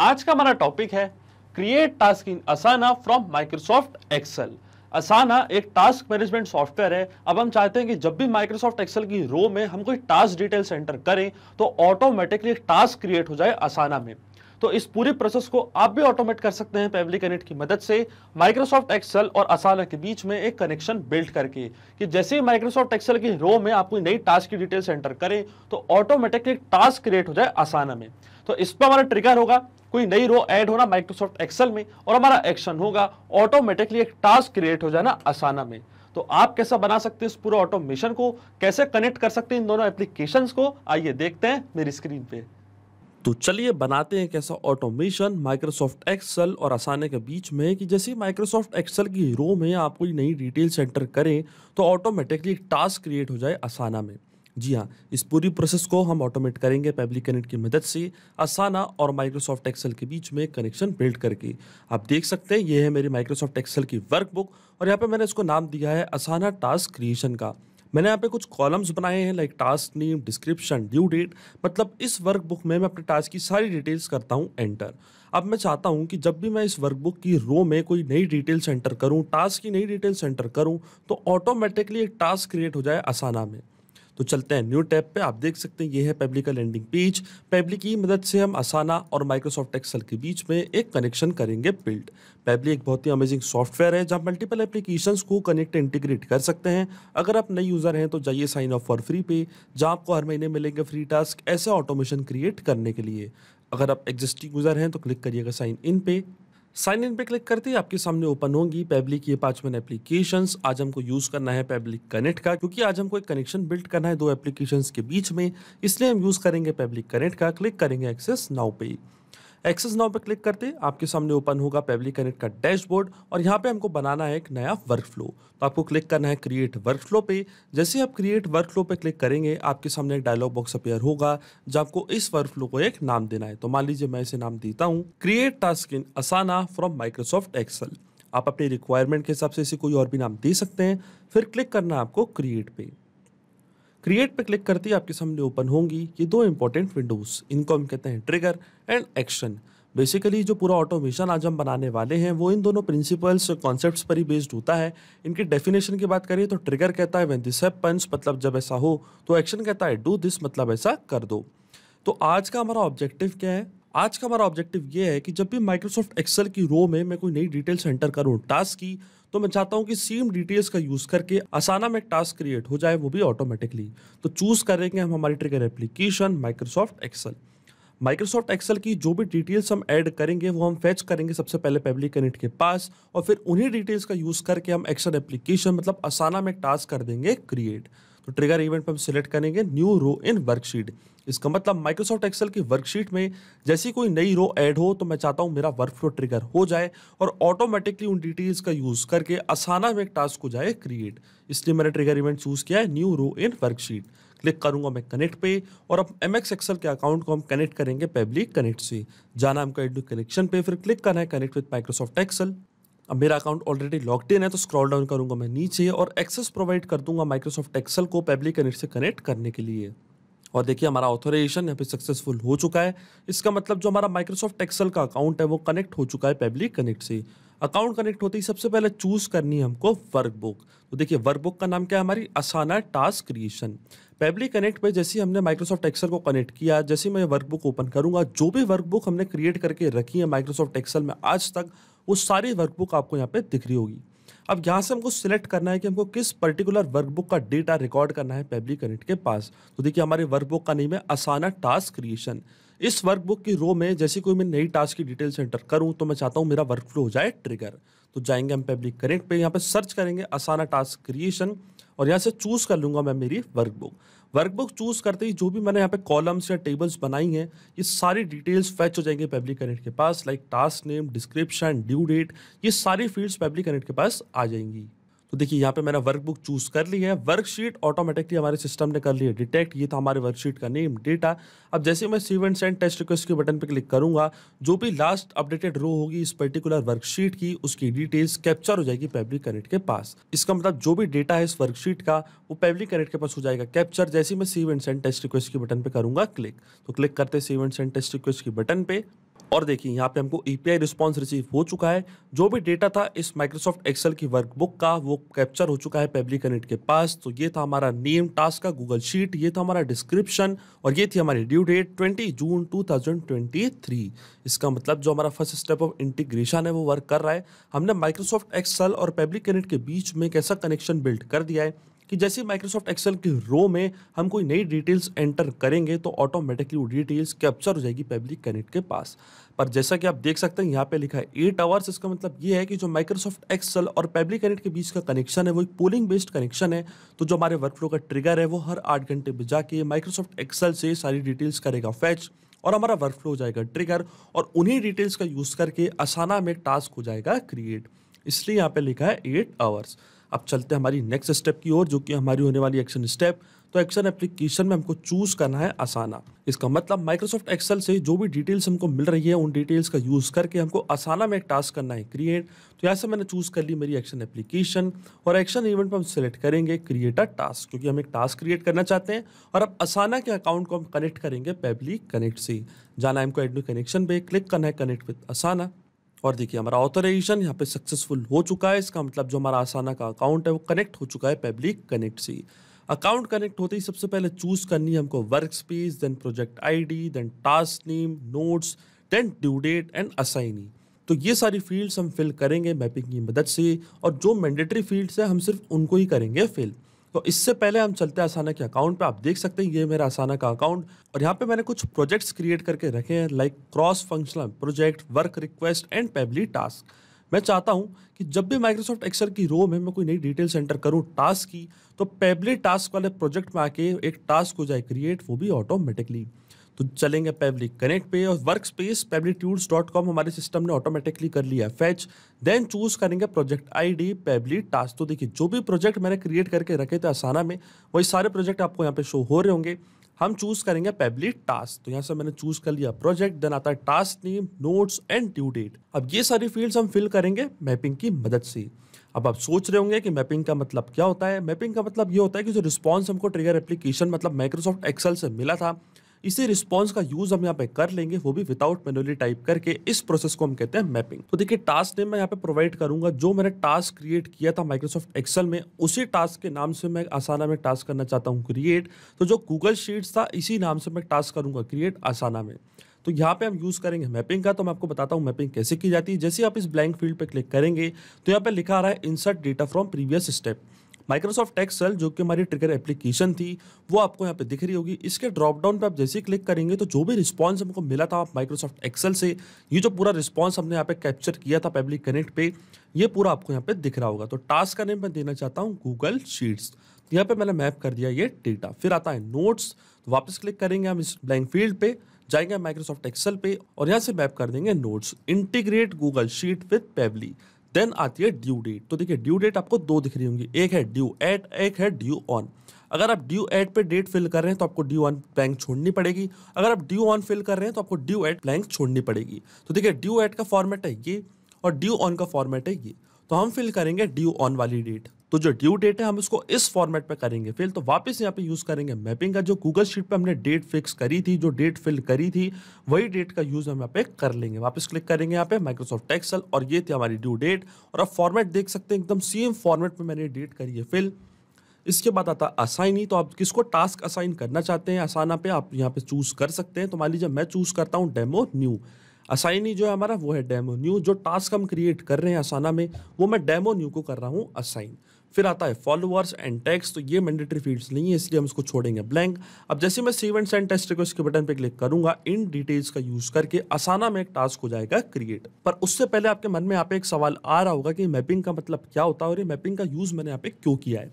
आज का हमारा टॉपिक है create task in Asana from Microsoft Excel Asana एक टास्क मैनेजमेंट सॉफ्टवेयर है अब हम चाहते हैं कि जब भी माइक्रोसॉफ्ट एक्सेल की रो में हम कोई टास्क डिटेल्स एंटर करें तो ऑटोमेटिकली टास्क क्रिएट हो जाए असाना में तो इस पूरे प्रोसेस को आप भी ऑटोमेट कर सकते हैं पेवली कनेक्ट की मदद से माइक्रोसॉफ्ट एक्सेल और असाना के बीच में एक कनेक्शन बिल्ड करके कि जैसे ही माइक्रोसॉफ्ट एक्सेल की रो में आप कोई नई टास्क की डिटेल्स एंटर करें तो ऑटोमेटिकली टास्क क्रिएट हो जाए असाना में तो इस पर हमारा ट्रिगर होगा कोई नई रो ऐड होना माइक्रोसॉफ्ट एक्सेल में और हमारा एक्शन होगा ऑटोमेटिकली एक टास्क क्रिएट हो जाना आसाना में तो आप कैसा बना सकते हैं इस पूरे ऑटोमेशन को कैसे कनेक्ट कर सकते हैं इन दोनों एप्लीकेशन को आइए देखते हैं मेरी स्क्रीन पे तो चलिए बनाते हैं कैसा ऑटोमेशन माइक्रोसॉफ्ट एक्सेल और आसाने के बीच में कि जैसे माइक्रोसॉफ्ट एक्सेल की रो में आप कोई नई डिटेल सेंटर करें तो ऑटोमेटिकली एक टास्क क्रिएट हो जाए आसाना में जी हाँ इस पूरी प्रोसेस को हम ऑटोमेट करेंगे पब्लिक कनेक्ट की मदद से आसाना और माइक्रोसॉफ्ट एक्सेल के बीच में कनेक्शन बिल्ड करके आप देख सकते हैं ये है मेरी माइक्रोसॉफ्ट एक्सेल की वर्कबुक और यहाँ पर मैंने इसको नाम दिया है आसाना टास्क क्रिएशन का मैंने यहाँ पे कुछ कॉलम्स बनाए हैं like task name description due date मतलब इस वर्कबुक में मैं अपने टास्क की सारी डिटेल्स करता हूँ एंटर अब मैं चाहता हूँ कि जब भी मैं इस वर्कबुक की रो में कोई नई डिटेल्स एंटर करूँ टास्क की नई डिटेल्स एंटर करूँ तो ऑटोमेटिकली एक टास्क क्रिएट हो जाए आसाना में तो चलते हैं न्यू टैब पे आप देख सकते हैं ये है पेबली का लैंडिंग पेज पेबली की मदद से हम असाना और माइक्रोसॉफ्ट एक्सल के बीच में एक कनेक्शन करेंगे बिल्ड पैबली एक बहुत ही अमेजिंग सॉफ्टवेयर है जहाँ मल्टीपल एप्लीकेशंस को कनेक्ट इंटीग्रेट कर सकते हैं अगर आप नए यूज़र हैं तो जाइए साइन ऑफ फॉर फ्री पे जहाँ आपको हर महीने मिलेंगे फ्री टास्क ऐसे ऑटोमेशन क्रिएट करने के लिए अगर आप एग्जिस्टिंग यूज़र हैं तो क्लिक करिएगा साइन इन पे साइन इन पे क्लिक करते ही आपके सामने ओपन होंगी ये पांच पांचवन एप्लीकेशन आज हमको यूज करना है पेब्लिक कनेक्ट का क्योंकि आज हमको एक कनेक्शन बिल्ड करना है दो एप्लीकेशन के बीच में इसलिए हम यूज करेंगे पेब्लिक कनेक्ट का क्लिक करेंगे एक्सेस नाउ पे एक्सेस नाउ पर क्लिक करते आपके सामने ओपन होगा पेबली कनेक्ट का डैशबोर्ड और यहाँ पे हमको बनाना है एक नया वर्क फ्लो तो आपको क्लिक करना है क्रिएट वर्क फ्लो पे जैसे आप क्रिएट वर्क फ्लो पे क्लिक करेंगे आपके सामने एक डायलॉग बॉक्स अपेयर होगा जो आपको इस वर्क फ्लो को एक नाम देना है तो मान लीजिए मैं इसे नाम देता हूँ create task in Asana from Microsoft Excel आप अपनी रिक्वायरमेंट के हिसाब से इसे कोई और भी नाम दे सकते हैं फिर क्लिक करना है आपको क्रिएट पे क्रिएट पे क्लिक करते ही आपके सामने ओपन होंगी ये दो इंपॉर्टेंट विंडोज़ इनको हम कहते हैं ट्रिगर एंड एक्शन बेसिकली जो पूरा ऑटोमेशन आज हम बनाने वाले हैं वो इन दोनों प्रिंसिपल्स कॉन्सेप्ट कॉन्सेप्ट्स पर ही बेस्ड होता है इनके डेफिनेशन की बात करें तो ट्रिगर कहता है वेन दिस हैपन्स मतलब जब ऐसा हो तो एक्शन कहता है डू दिस मतलब ऐसा कर दो तो आज का हमारा ऑब्जेक्टिव क्या है आज का हमारा ऑब्जेक्टिव ये है कि जब भी माइक्रोसॉफ्ट एक्सेल की रो में मैं कोई नई डिटेल्स एंटर करूँ टास्क की तो मैं चाहता हूँ कि सेम डिटेल्स का यूज़ करके आसाना में एक टास्क क्रिएट हो जाए वो भी ऑटोमेटिकली तो चूज़ करेंगे हम हमारी trigger application Microsoft Excel Microsoft Excel की जो भी डिटेल्स हम ऐड करेंगे वो हम फैच करेंगे सबसे पहले पब्लिक कनेक्ट के पास और फिर उन्हीं डिटेल्स का यूज़ करके हम एक्सेल एप्लीकेशन मतलब आसाना में टास्क कर देंगे क्रिएट तो ट्रिगर इवेंट पर हम सिलेक्ट करेंगे न्यू रो इन वर्कशीट इसका मतलब माइक्रोसॉफ्ट एक्सेल की वर्कशीट में जैसी कोई नई रो ऐड हो तो मैं चाहता हूँ मेरा वर्क फ्लो ट्रिगर हो जाए और ऑटोमेटिकली उन डिटेल्स का यूज़ करके आसाना में एक टास्क हो जाए क्रिएट इसलिए मैंने ट्रिगर इवेंट चूज़ किया है new row in worksheet click करूंगा मैं कनेक्ट पे और अब एम एक्स एक्सल के अकाउंट को हम कनेक्ट करेंगे पब्लिक कनेक्ट से जाना हमको एड कनेक्शन पे फिर क्लिक करना है कनेक्ट विद माइक्रोसॉफ्ट एक्सल अब मेरा अकाउंट ऑलरेडी लॉक्ड इन है तो स्क्रॉल डाउन करूंगा मैं नीचे और एक्सेस प्रोवाइड कर दूंगा माइक्रोसॉफ्ट एक्सल को पब्लिक कनेक्ट से कनेक्ट करने के लिए और देखिए हमारा ऑथोराइजेशन यहाँ पे सक्सेसफुल हो चुका है इसका मतलब जो हमारा माइक्रोसॉफ्ट एक्सेल का अकाउंट है वो कनेक्ट हो चुका है पब्लिक कनेक्ट से अकाउंट कनेक्ट होते ही सबसे पहले चूज करनी है हमको वर्कबुक तो देखिए वर्कबुक का नाम क्या है हमारी Asana task creation Pabbly Connect पे जैसे हमने माइक्रोसॉफ्ट एक्सेल को कनेक्ट किया जैसे मैं वर्कबुक ओपन करूंगा जो भी वर्कबुक हमने क्रिएट करके रखी है माइक्रोसॉफ्ट एक्सेल में आज तक वो सारी वर्कबुक आपको यहाँ पे दिख रही होगी अब यहाँ से हमको सिलेक्ट करना है कि हमको किस पर्टिकुलर वर्कबुक का डेटा रिकॉर्ड करना है पेबली कनेक्ट के पास तो देखिए हमारे वर्कबुक का नहीं है असाना टास्क क्रिएशन इस वर्कबुक की रो में जैसे कोई मैं नई टास्क की डिटेल्स एंटर करूँ तो मैं चाहता हूँ मेरा वर्क फ्लो हो जाए ट्रिगर तो जाएंगे हम पेबली कनेक्ट पे यहाँ पे सर्च करेंगे असाना टास्क क्रिएशन और यहाँ से चूज़ कर लूँगा मैं मेरी वर्कबुक वर्कबुक चूज़ करते ही जो भी मैंने यहाँ पे कॉलम्स या टेबल्स बनाई हैं ये सारी डिटेल्स फैच हो जाएंगे पब्लिक कनेक्ट के पास like task name description due date ये सारी फील्ड्स पब्लिक कनेक्ट के पास आ जाएंगी तो देखिए यहाँ पे मैंने वर्कबुक चूज कर ली है वर्कशीट ऑटोमेटिकली हमारे सिस्टम ने कर ली है डिटेक्ट ये था हमारे वर्कशीट का नेम डेटा अब जैसे मैं save and send test request के बटन पर क्लिक करूंगा जो भी लास्ट अपडेटेड रो होगी इस पर्टिकुलर वर्कशीट की उसकी डिटेल्स कैप्चर हो जाएगी पेब्लिक कनेक्ट के पास इसका मतलब जो भी डेटा है इस वर्कशीट का वो पेब्लिक कनेक्ट के पास हो जाएगा कैप्चर जैसे मैं save and send test request के बटन पर करूंगा क्लिक तो क्लिक करते save and send test request के बटन पर और देखिए यहाँ पे हमको ई पी रिस्पॉन्स रिसीव हो चुका है जो भी डेटा था इस माइक्रोसॉफ्ट एक्सेल की वर्कबुक का वो कैप्चर हो चुका है पब्लिक कनेक्ट के पास तो ये था हमारा नेम टास्क का गूगल शीट ये था हमारा डिस्क्रिप्शन और ये थी हमारी ड्यू डेट 20 जून 2023 इसका मतलब जो हमारा फर्स्ट स्टेप ऑफ इंटीग्रेशन है वो वर्क कर रहा है हमने माइक्रोसॉफ्ट एक्सल और पब्लिक कनेक्ट के बीच में कैसा कनेक्शन बिल्ड कर दिया है कि जैसे माइक्रोसॉफ्ट एक्सेल के रो में हम कोई नई डिटेल्स एंटर करेंगे तो ऑटोमेटिकली वो डिटेल्स कैप्चर हो जाएगी पब्लिक कनेक्ट के पास पर जैसा कि आप देख सकते हैं यहाँ पे लिखा है एट आवर्स इसका मतलब ये है कि जो माइक्रोसॉफ्ट एक्सेल और पब्लिक कनेक्ट के बीच का कनेक्शन है वो एक पोलिंग बेस्ड कनेक्शन है तो जो हमारे वर्क फ्लो का ट्रिगर है वो हर आठ घंटे पर जाके माइक्रोसॉफ्ट एक्सेल से सारी डिटेल्स करेगा फैच और हमारा वर्क हो जाएगा ट्रिगर और उन्हीं डिटेल्स का यूज़ करके असाना में टास्क हो जाएगा क्रिएट इसलिए यहाँ पे लिखा है एट आवर्स अब चलते हैं हमारी नेक्स्ट स्टेप की ओर जो कि हमारी होने वाली एक्शन स्टेप तो एक्शन एप्लीकेशन में हमको चूज करना है आसाना इसका मतलब माइक्रोसॉफ्ट एक्सेल से जो भी डिटेल्स हमको मिल रही है उन डिटेल्स का यूज़ करके हमको आसाना में एक टास्क करना है क्रिएट तो यहाँ से मैंने चूज़ कर ली मेरी एक्शन एप्लीकेशन और एक्शन इवेंट पर हम सिलेक्ट करेंगे क्रिएट अ टास्क क्योंकि हम एक टास्क क्रिएट करना चाहते हैं और अब आसाना के अकाउंट को हम कनेक्ट करेंगे पेबली कनेक्ट से जाना है हमको एडमिट कनेक्शन पे क्लिक करना है कनेक्ट विथ आसाना और देखिए हमारा ऑथोराइजेशन यहाँ पे सक्सेसफुल हो चुका है इसका मतलब जो हमारा आसाना का अकाउंट है वो कनेक्ट हो चुका है पब्लिक कनेक्ट से अकाउंट कनेक्ट होते ही सबसे पहले चूज करनी है हमको workspace then project ID then task name notes then due date and assignee तो ये सारी फील्ड्स हम फिल करेंगे मैपिंग की मदद से और जो मैंडेटरी फील्ड्स हैं हम सिर्फ उनको ही करेंगे फिल तो इससे पहले हम चलते हैं असाना के अकाउंट पे आप देख सकते हैं ये मेरा असाना का अकाउंट और यहाँ पे मैंने कुछ प्रोजेक्ट्स क्रिएट करके रखे हैं like cross functional project work request and Pabbly task मैं चाहता हूँ कि जब भी माइक्रोसॉफ्ट एक्सेल की रो में मैं कोई नई डिटेल सेंटर करूँ टास्क की तो पेबली टास्क वाले प्रोजेक्ट में आके एक टास्क हो जाए क्रिएट वो भी ऑटोमेटिकली तो चलेंगे पेवलिक कनेक्ट पे और वर्क स्पेस पेवलिट्यूड्स डॉट कॉम हमारे सिस्टम ने ऑटोमेटिकली कर लिया फैच देन चूज करेंगे प्रोजेक्ट डी पेवली टास्क तो देखिए जो भी प्रोजेक्ट मैंने क्रिएट करके रखे थे आसाना में वही सारे प्रोजेक्ट आपको यहाँ पे शो हो रहे होंगे हम चूज करेंगे पेबली टास्क तो यहाँ से मैंने चूज कर लिया प्रोजेक्ट देन आता है task name notes and due date अब ये सारी फील्ड्स हम फिल करेंगे मैपिंग की मदद से अब आप सोच रहे होंगे कि मैपिंग का मतलब क्या होता है मैपिंग का मतलब ये होता है कि जो रिस्पॉन्स हमको ट्रिगर एप्लीकेशन मतलब माइक्रोसॉफ्ट एक्सेल से मिला था इसी रिस्पॉन्स का यूज हम यहाँ पे कर लेंगे वो भी विदाउट मेनुअली टाइप करके इस प्रोसेस को हम कहते हैं मैपिंग तो देखिए टास्क नेम मैं यहाँ पे प्रोवाइड करूंगा जो मैंने टास्क क्रिएट किया था माइक्रोसॉफ्ट एक्सेल में उसी टास्क के नाम से मैं आसाना में टास्क करना चाहता हूँ क्रिएट तो जो गूगल शीट्स था इसी नाम से मैं टास्क करूंगा क्रिएट आसाना में तो यहाँ पे हम यूज़ करेंगे मैपिंग का तो मैं आपको बताता हूँ मैपिंग कैसे की जाती है जैसे आप इस ब्लैंक फील्ड पे क्लिक करेंगे तो यहाँ पे लिखा आ रहा है insert data from previous step Microsoft Excel जो कि हमारी ट्रिगर एप्लीकेशन थी वो आपको यहाँ पे दिख रही होगी इसके ड्रॉप डाउन पे आप जैसे ही क्लिक करेंगे तो जो भी रिस्पॉन्स हमको मिला था माइक्रोसॉफ्ट एक्सेल से ये जो पूरा रिस्पॉन्स हमने यहाँ पे कैप्चर किया था पब्लिक कनेक्ट पे ये पूरा आपको यहाँ पे दिख रहा होगा तो टास्क का नेम मैं देना चाहता हूँ गूगल शीट्स तो यहाँ पे मैंने मैप कर दिया ये डेटा फिर आता है नोट्स तो वापस क्लिक करेंगे हम इस ब्लैंक फील्ड पे जाएंगे माइक्रोसॉफ्ट एक्सेल पे और यहाँ से मैप कर देंगे notes integrate Google sheet with Pabbly then आती है ड्यू डेट तो देखिए ड्यू डेट आपको दो दिख रही होंगी एक है ड्यू एट एक है ड्यू ऑन अगर आप ड्यू एट पे डेट फिल कर रहे हैं तो आपको ड्यू ऑन ब्लैंक छोड़नी पड़ेगी अगर आप ड्यू ऑन फिल कर रहे हैं तो आपको ड्यू एट ब्लैंक छोड़नी पड़ेगी तो देखिए ड्यू एट का फॉर्मेट है ये और ड्यू ऑन का फॉर्मेट है ये तो हम फिल करेंगे ड्यू ऑन वाली डेट तो जो ड्यू डेट है हम इसको इस फॉर्मेट पे करेंगे फिल तो वापस यहाँ पे यूज़ करेंगे मैपिंग का जो गूगल शीट पे हमने डेट फिक्स करी थी जो डेट फिल करी थी वही डेट का यूज़ हम यहाँ पे कर लेंगे वापस क्लिक करेंगे यहाँ पे माइक्रोसॉफ्ट एक्सल और ये थी हमारी ड्यू डेट और आप फॉर्मेट देख सकते हैं एकदम सेम फॉर्मेट में मैंने डेट करी है फिल इसके बाद आता असाइन ही तो आप किसको टास्क असाइन करना चाहते हैं आसाना पे आप यहाँ पे चूज़ कर सकते हैं तो मान लीजिए मैं चूज़ करता हूँ डेमो न्यू असाइनी जो है हमारा वो है डेमो न्यू जो टास्क हम क्रिएट कर रहे हैं असाना में वो मैं डेमो न्यू को कर रहा हूँ असाइन फिर आता है फॉलोअर्स एंड टैक्स तो ये मैंडेटरी फील्ड्स नहीं है इसलिए हम इसको छोड़ेंगे ब्लैंक अब जैसे मैं save and send test request के बटन पे क्लिक करूंगा इन डिटेल्स का यूज करके आसाना में एक टास्क हो जाएगा क्रिएट पर उससे पहले आपके मन में यहाँ पे एक सवाल आ रहा होगा कि मैपिंग का मतलब क्या होता है और ये मैपिंग का यूज मैंने यहाँ पे क्यों किया है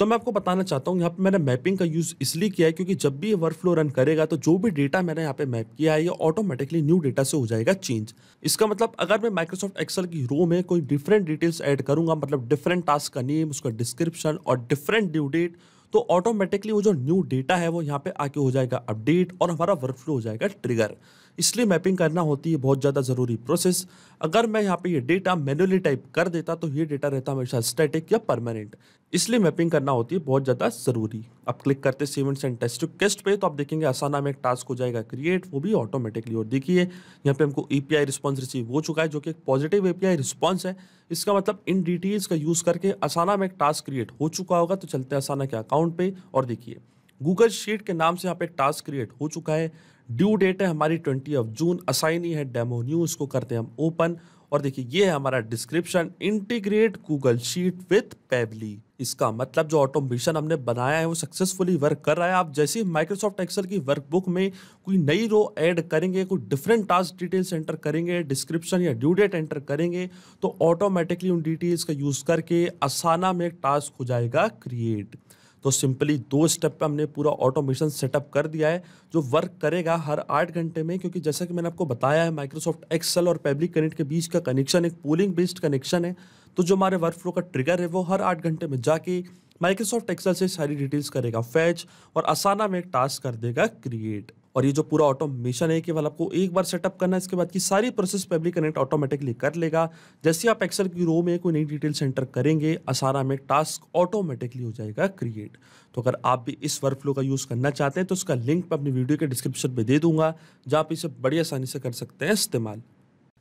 तो मैं आपको बताना चाहता हूँ यहाँ पे मैंने मैपिंग का यूज़ इसलिए किया है क्योंकि जब भी ये वर्क फ्लो रन करेगा तो जो भी डेटा मैंने यहाँ पे मैप किया है ये ऑटोमेटिकली न्यू डेटा से हो जाएगा चेंज इसका मतलब अगर मैं माइक्रोसॉफ्ट एक्सेल की रो में कोई डिफरेंट डिटेल्स ऐड करूँगा मतलब डिफरेंट टास्क का नेम उसका डिस्क्रिप्शन और डिफरेंट ड्यू डेट तो ऑटोमेटिकली वो जो न्यू डेटा है वो यहाँ पे आके हो जाएगा अपडेट और हमारा वर्क फ्लो हो जाएगा ट्रिगर इसलिए मैपिंग करना होती है बहुत ज़्यादा ज़रूरी प्रोसेस अगर मैं यहाँ पे ये डेटा मैनुअली टाइप कर देता तो ये डेटा रहता हमेशा स्टैटिक या परमानेंट इसलिए मैपिंग करना होती है बहुत ज़्यादा ज़रूरी आप क्लिक करते सीमेंट्स एंड टेस्ट टेस्ट पे तो आप देखेंगे आसाना में एक टास्क हो जाएगा क्रिएट वो भी ऑटोमेटिकली और देखिए यहाँ पे हमको ई पी रिस्पॉन्स रिसीव हो चुका है जो कि एक पॉजिटिव ए पी रिस्पॉन्स है इसका मतलब इन डिटेल्स का यूज़ करके आसाना में एक टास्क क्रिएट हो चुका होगा तो चलते हैं आसाना के अकाउंट पे और देखिए गूगल शीट के नाम से यहाँ पे एक टास्क क्रिएट हो चुका है ड्यू डेट है हमारी ट्वेंटी ऑफ जून असाइन ही है डेमो न्यू इसको करते हैं हम ओपन और देखिए ये है हमारा description integrate Google sheet with Pabbly इसका मतलब जो ऑटोमेशन हमने बनाया है वो सक्सेसफुली वर्क कर रहा है आप जैसे ही माइक्रोसॉफ्ट एक्सेल की वर्कबुक में कोई नई रो ऐड करेंगे कोई डिफरेंट टास्क डिटेल्स एंटर करेंगे डिस्क्रिप्शन या ड्यू डेट एंटर करेंगे तो ऑटोमेटिकली उन डिटेल्स का यूज़ करके आसाना में एक टास्क हो जाएगा क्रिएट तो सिंपली दो स्टेप पे हमने पूरा ऑटोमेशन सेटअप कर दिया है जो वर्क करेगा हर आठ घंटे में क्योंकि जैसा कि मैंने आपको बताया है माइक्रोसॉफ्ट एक्सेल और पब्लिक कनेक्ट के बीच का कनेक्शन एक पोलिंग बेस्ड कनेक्शन है तो जो हमारे वर्क फ्लो का ट्रिगर है वो हर आठ घंटे में जाके माइक्रोसॉफ्ट एक्सेल से सारी डिटेल्स करेगा फैच और आसाना में एक टास्क कर देगा क्रिएट और ये जो पूरा ऑटोमेशन है केवल आपको एक बार सेटअप करना है इसके बाद की सारी प्रोसेस पब्लिक कनेक्ट ऑटोमेटिकली कर लेगा जैसे आप एक्सेल की रो में कोई नई डिटेल सेंटर करेंगे असारा में टास्क ऑटोमेटिकली हो जाएगा क्रिएट तो अगर आप भी इस वर्क फ्लो का यूज़ करना चाहते हैं तो उसका लिंक मैं अपनी वीडियो के डिस्क्रिप्शन में दे दूंगा जहाँ आप इसे बड़ी आसानी से कर सकते हैं इस्तेमाल